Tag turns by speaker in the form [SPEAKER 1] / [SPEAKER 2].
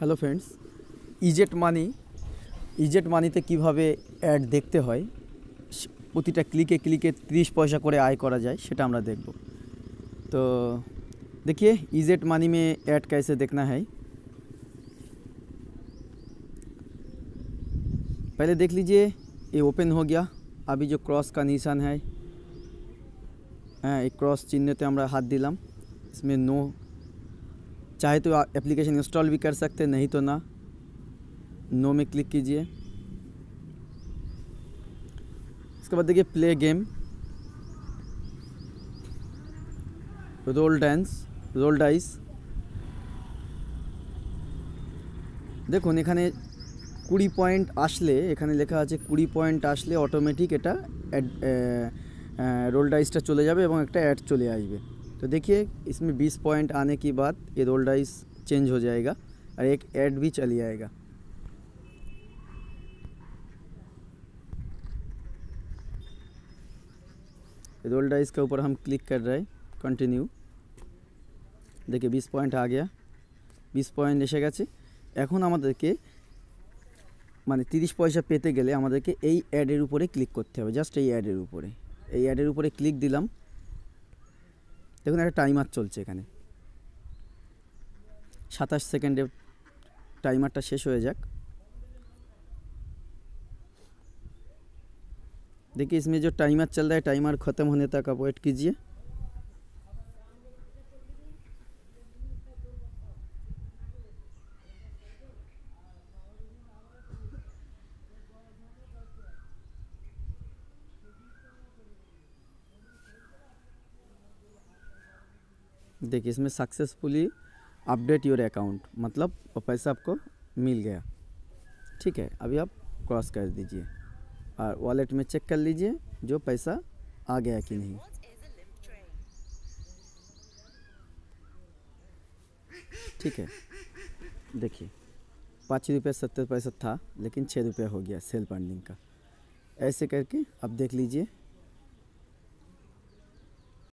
[SPEAKER 1] hello friends इजेट मानी इजेट मानी কিভাবে एड देखते हैं প্রতিটা ক্লিকে ক্লিকে 30 পয়সা করে আয় করা যায় সেটা तो देखिए इजेट मानी में एड कैसे देखना है पहले देख लीजिए ये ओपन हो गया अभी जो क्रॉस का निशान है हाँ एक क्रॉस चिन्हते हमारा हाथ दिलम इसमें नो चाहे तो एप्लीकेशन इंस्टॉल भी कर सकते हैं नहीं तो ना नो में क्लिक कीजिए इसके बाद देखिए play game roll dance roll dice देखो ये कूड़ी पॉइंट आसले एखे लेखा कूड़ी पॉइंट आसले अटोमेटिक ये रोल डाइसा चले जाए एक एड चले आसें तो देखिए इसमें बीस पॉइंट आने की बात ये रोल डाइस चेंज हो जाएगा और एक एड भी चली आएगा रोल डाइस के ऊपर हम क्लिक कर रहे हैं कंटिन्यू देखिए बीस पॉइंट आ गया बीस पॉइंट इसे गए एन के मान त्रिस पैसा पे गले एडर उपरे क्लिक करते हैं जस्ट एडर उपरे एडर उपरे क्लिक दिलम দেখুন একটা টাইমার চলছে এখানে সাতাশ সেকেন্ডে টাইমারটা শেষ হয়ে যাক দেখি ইসমে যে টাইমার चल টাইমার খতম टाइमर ख़त्म ওয়েট तक देखिए इसमें सक्सेसफुली अपडेट योर अकाउंट मतलब वो पैसा आपको मिल गया ठीक है अभी आप क्रॉस कर दीजिए और वॉलेट में चेक कर लीजिए जो पैसा आ गया कि नहीं ठीक है देखिए पाँच रुपये सत्तर पैसा था लेकिन छः रुपये हो गया सेल फंडिंग का ऐसे करके आप देख लीजिए